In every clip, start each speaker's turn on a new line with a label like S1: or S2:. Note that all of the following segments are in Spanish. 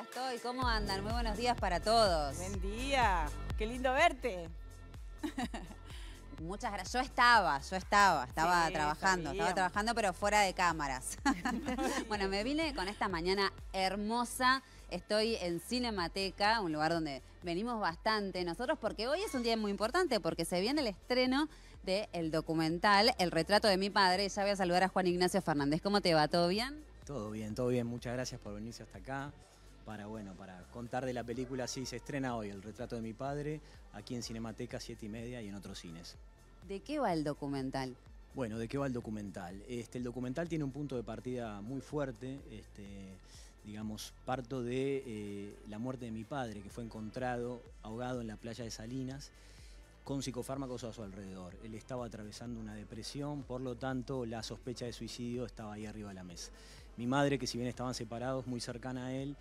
S1: estoy, ¿cómo andan? Muy buenos días para todos. Buen día, qué lindo verte. Muchas gracias. Yo estaba, yo estaba, estaba trabajando, estaba trabajando, pero fuera de cámaras. bueno, me vine con esta mañana hermosa. Estoy en Cinemateca, un lugar donde venimos bastante nosotros, porque hoy es un día muy importante, porque se viene el estreno del documental El retrato de mi padre. Ya voy a saludar a Juan Ignacio Fernández. ¿Cómo te va? ¿Todo bien?
S2: Todo bien, todo bien. Muchas gracias por venirse hasta acá para, bueno, para contar de la película. Sí, se estrena hoy El retrato de mi padre, aquí en Cinemateca 7 y media y en otros cines. ¿De qué va el documental? Bueno, ¿de qué va el documental? Este, el documental tiene un punto de partida muy fuerte. Este, digamos, parto de eh, la muerte de mi padre, que fue encontrado ahogado en la playa de Salinas con psicofármacos a su alrededor. Él estaba atravesando una depresión, por lo tanto la sospecha de suicidio estaba ahí arriba de la mesa. Mi madre, que si bien estaban separados, muy cercana a él,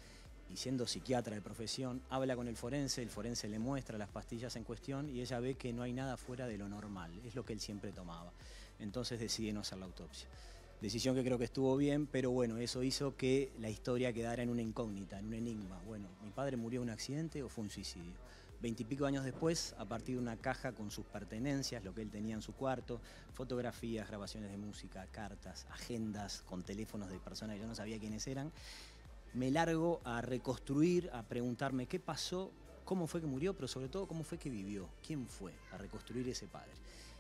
S2: y siendo psiquiatra de profesión, habla con el forense, el forense le muestra las pastillas en cuestión y ella ve que no hay nada fuera de lo normal, es lo que él siempre tomaba. Entonces decide no hacer la autopsia. Decisión que creo que estuvo bien, pero bueno, eso hizo que la historia quedara en una incógnita, en un enigma. Bueno, ¿mi padre murió en un accidente o fue un suicidio? Veintipico años después, a partir de una caja con sus pertenencias, lo que él tenía en su cuarto, fotografías, grabaciones de música, cartas, agendas, con teléfonos de personas que yo no sabía quiénes eran, me largo a reconstruir, a preguntarme qué pasó, cómo fue que murió, pero sobre todo cómo fue que vivió, quién fue, a reconstruir ese padre.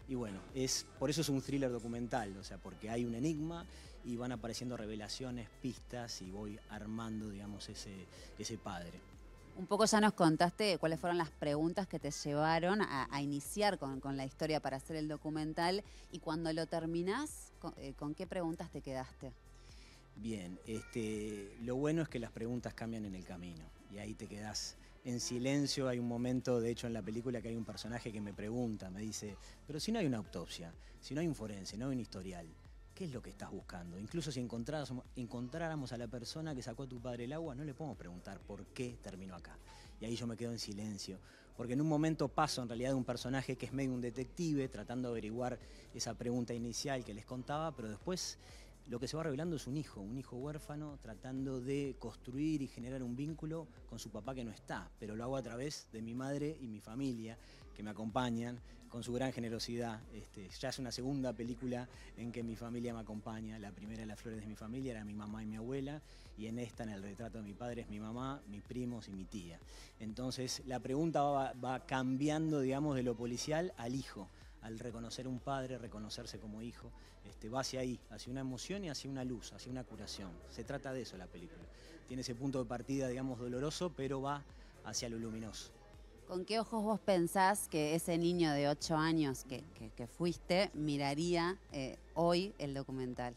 S2: Y bueno, es, por eso es un thriller documental, o sea, porque hay un enigma y van apareciendo revelaciones, pistas y voy armando, digamos, ese, ese padre.
S1: Un poco ya nos contaste cuáles fueron las preguntas que te llevaron a, iniciar con, la historia para hacer el documental y cuando lo terminás, eh, ¿con qué preguntas te quedaste?
S2: Bien, este, lo bueno es que las preguntas cambian en el camino y ahí te quedas en silencio. Hay un momento, de hecho, en la película que hay un personaje que me pregunta, me dice, pero si no hay una autopsia, si no hay un forense, no hay un historial, ¿qué es lo que estás buscando? Incluso si encontráramos, a la persona que sacó a tu padre el agua, no le podemos preguntar por qué terminó acá. Y ahí yo me quedo en silencio, porque en un momento paso en realidad de un personaje que es medio un detective, tratando de averiguar esa pregunta inicial que les contaba, pero después lo que se va revelando es un hijo, un hijo huérfano tratando de construir y generar un vínculo con su papá que no está, pero lo hago a través de mi madre y mi familia que me acompañan con su gran generosidad. Este, ya es una segunda película en que mi familia me acompaña, la primera de las flores de mi familia era mi mamá y mi abuela y en esta, en el retrato de mi padre, es mi mamá, mis primos y mi tía. Entonces la pregunta va cambiando, digamos, de lo policial al hijo al reconocer un padre, reconocerse como hijo, este, va hacia ahí, hacia una emoción y hacia una luz, hacia una curación. Se trata de eso la película. Tiene ese punto de partida, digamos, doloroso, pero va hacia lo luminoso.
S1: ¿Con qué ojos vos pensás que ese niño de 8 años que, fuiste miraría eh, hoy el documental?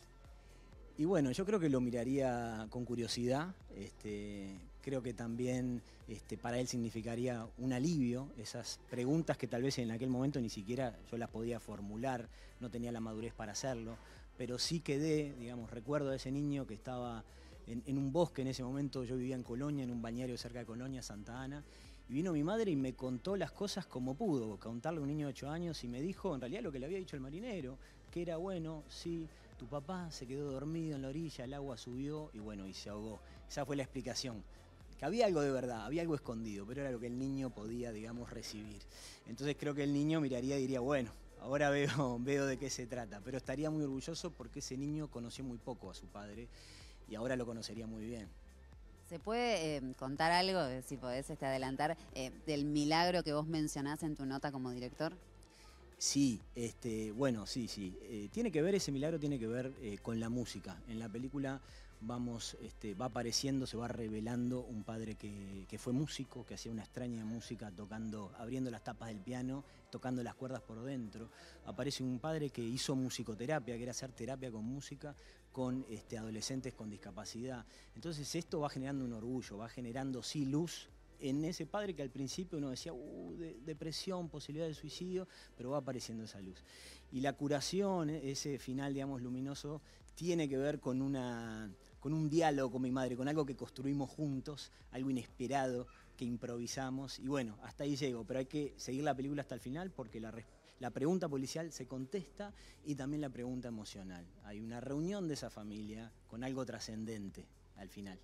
S2: Y bueno, yo creo que lo miraría con curiosidad, este, creo que también este, para él significaría un alivio, esas preguntas que tal vez en aquel momento ni siquiera yo las podía formular, no tenía la madurez para hacerlo, pero sí quedé, digamos, recuerdo de ese niño que estaba en, en, un bosque en ese momento, yo vivía en Colonia, en un bañario cerca de Colonia, Santa Ana, y vino mi madre y me contó las cosas como pudo, contarle a un niño de 8 años y me dijo en realidad lo que le había dicho el marinero, que era bueno, sí, tu papá se quedó dormido en la orilla, el agua subió y bueno, y se ahogó. Esa fue la explicación que había algo de verdad, había algo escondido, pero era lo que el niño podía, digamos, recibir. Entonces creo que el niño miraría y diría, bueno, ahora veo, veo de qué se trata, pero estaría muy orgulloso porque ese niño conoció muy poco a su padre y ahora lo conocería muy bien. ¿Se puede eh,
S1: contar algo, eh, si podés este, adelantar, eh, del milagro que vos mencionás en tu nota como director?
S2: Sí, este, bueno, sí, sí. tiene que ver, ese milagro tiene que ver con la música. En la película vamos, este, va apareciendo, se va revelando un padre que, fue músico, que hacía una extraña música tocando, abriendo las tapas del piano, tocando las cuerdas por dentro. Aparece un padre que hizo musicoterapia, que era hacer terapia con música, con este, adolescentes con discapacidad. Entonces esto va generando un orgullo, va generando sí luz en ese padre que al principio uno decía, uh, depresión, posibilidad de suicidio, pero va apareciendo esa luz. Y la curación, eh, ese final, digamos, luminoso, tiene que ver con una con un diálogo con mi madre, con algo que construimos juntos, algo inesperado que improvisamos. Y bueno, hasta ahí llego, pero hay que seguir la película hasta el final porque la, pregunta policial se contesta y también la pregunta emocional. Hay una reunión de esa familia con algo trascendente al final.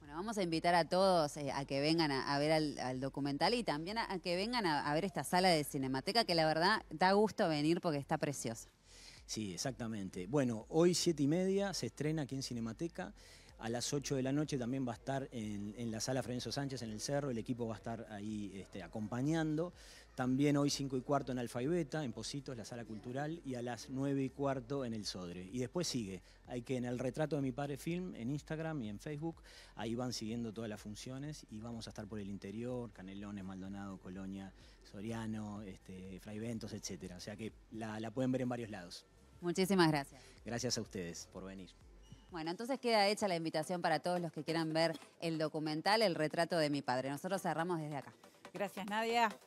S1: Bueno, vamos a invitar a todos eh, a que vengan a, ver al, documental y también a, que vengan a, ver esta sala de Cinemateca que la verdad da gusto venir porque está preciosa.
S2: Sí, exactamente. Bueno, hoy siete y media se estrena aquí en Cinemateca. A las 8 de la noche también va a estar en, la sala Frenzo Sánchez, en el Cerro, el equipo va a estar ahí este, acompañando. También hoy 5 y cuarto en Alfa y Beta, en Positos, la sala cultural, y a las 9 y cuarto en El Sodre. Y después sigue, hay que en el retrato de mi padre film, en Instagram y en Facebook, ahí van siguiendo todas las funciones y vamos a estar por el interior, Canelones, Maldonado, Colonia, Soriano, este, Fray Ventos, etc. O sea que la pueden ver en varios lados.
S1: Muchísimas gracias.
S2: Gracias a ustedes por venir.
S1: Bueno, entonces queda hecha la invitación para todos los que quieran ver el documental El retrato de mi padre. Nosotros cerramos desde acá. Gracias, Nadia.